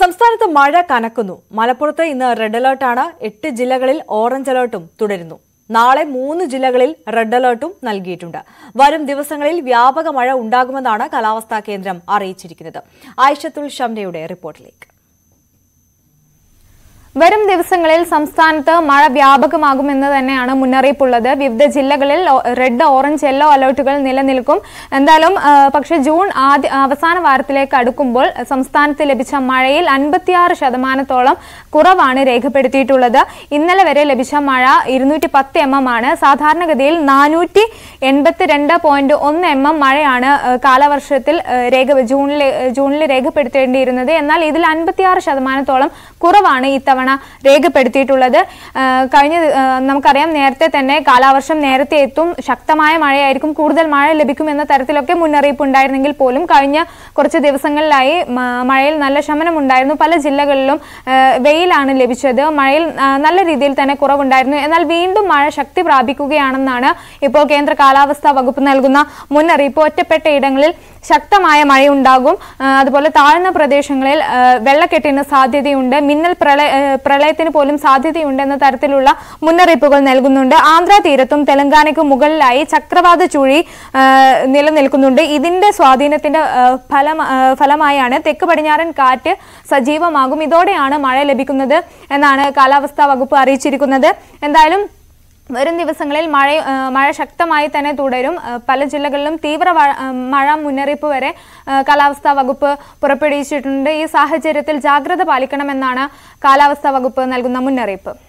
സംസ്ഥാനത്ത് മഴ കനക്കുന്നു മലപ്പുറത്ത് ഇന്ന് റെഡ് അലേർട്ടാണ് എട്ട് ജില്ലകളിൽ ഓറഞ്ച് അലേർട്ടും തുടരുന്നു നാളെ മൂന്ന് ജില്ലകളിൽ റെഡ് അലേർട്ടും നൽകിയിട്ടുണ്ട് വരും ദിവസങ്ങളിൽ വ്യാപക മഴ ഉണ്ടാകുമെന്നാണ് കാലാവസ്ഥാ കേന്ദ്രം അറിയിച്ചിരിക്കുന്നത് ആയിഷത്തുൽ ഷംനയുടെ റിപ്പോർട്ടിലേക്ക് വരും ദിവസങ്ങളിൽ സംസ്ഥാനത്ത് മഴ വ്യാപകമാകുമെന്ന് തന്നെയാണ് മുന്നറിയിപ്പുള്ളത് വിവിധ ജില്ലകളിൽ റെഡ് ഓറഞ്ച് യെല്ലോ അലേർട്ടുകൾ നിലനിൽക്കും എന്തായാലും പക്ഷേ ജൂൺ ആദ്യ അവസാന വാരത്തിലേക്ക് അടുക്കുമ്പോൾ സംസ്ഥാനത്ത് ലഭിച്ച മഴയിൽ അൻപത്തിയാറ് ശതമാനത്തോളം കുറവാണ് രേഖപ്പെടുത്തിയിട്ടുള്ളത് ഇന്നലെ വരെ ലഭിച്ച മഴ ഇരുന്നൂറ്റി പത്ത് എം എം ആണ് സാധാരണഗതിയിൽ നാനൂറ്റി എൺപത്തി രണ്ട് പോയിന്റ് ഒന്ന് എം എം മഴയാണ് കാലവർഷത്തിൽ രേഖ ജൂണിൽ ജൂണിൽ രേഖപ്പെടുത്തേണ്ടിയിരുന്നത് എന്നാൽ ഇതിൽ അൻപത്തിയാറ് ശതമാനത്തോളം കുറവാണ് ഇത്തവണ തവണ രേഖപ്പെടുത്തിയിട്ടുള്ളത് കഴിഞ്ഞ നമുക്കറിയാം നേരത്തെ തന്നെ കാലാവർഷം നേരത്തെ എത്തും ശക്തമായ മഴയായിരിക്കും കൂടുതൽ മഴ ലഭിക്കും എന്ന തരത്തിലൊക്കെ മുന്നറിയിപ്പ് ഉണ്ടായിരുന്നെങ്കിൽ പോലും കഴിഞ്ഞ കുറച്ച് ദിവസങ്ങളിലായി മഴയിൽ നല്ല ശമനം ഉണ്ടായിരുന്നു പല ജില്ലകളിലും വെയിലാണ് ലഭിച്ചത് മഴയിൽ നല്ല രീതിയിൽ തന്നെ കുറവുണ്ടായിരുന്നു എന്നാൽ വീണ്ടും മഴ ശക്തി പ്രാപിക്കുകയാണെന്നാണ് ഇപ്പോൾ കേന്ദ്ര കാലാവസ്ഥാ വകുപ്പ് നൽകുന്ന മുന്നറിയിപ്പ് ഒറ്റപ്പെട്ട ഇടങ്ങളിൽ ശക്തമായ മഴയുണ്ടാകും അതുപോലെ താഴ്ന്ന പ്രദേശങ്ങളിൽ വെള്ളക്കെട്ടിന് സാധ്യതയുണ്ട് മിന്നൽ പ്രളയ പ്രളയത്തിന് പോലും സാധ്യതയുണ്ടെന്ന തരത്തിലുള്ള മുന്നറിയിപ്പുകൾ നൽകുന്നുണ്ട് ആന്ധ്ര തീരത്തും തെലങ്കാനയ്ക്ക് മുകളിലായി ചക്രവാത ചുഴി നിലനിൽക്കുന്നുണ്ട് ഇതിന്റെ സ്വാധീനത്തിന്റെ ഫലമായാണ് തെക്ക് പടിഞ്ഞാറൻ കാറ്റ് സജീവമാകും ഇതോടെയാണ് മഴ ലഭിക്കുന്നത് എന്നാണ് കാലാവസ്ഥാ വകുപ്പ് അറിയിച്ചിരിക്കുന്നത് എന്തായാലും വരും ദിവസങ്ങളിൽ മഴ മഴ ശക്തമായി തന്നെ തുടരും പല ജില്ലകളിലും തീവ്ര മഴ മുന്നറിയിപ്പ് വരെ കാലാവസ്ഥാ വകുപ്പ് പുറപ്പെടുവിച്ചിട്ടുണ്ട് ഈ സാഹചര്യത്തിൽ ജാഗ്രത പാലിക്കണമെന്നാണ് കാലാവസ്ഥാ വകുപ്പ് നൽകുന്ന മുന്നറിയിപ്പ്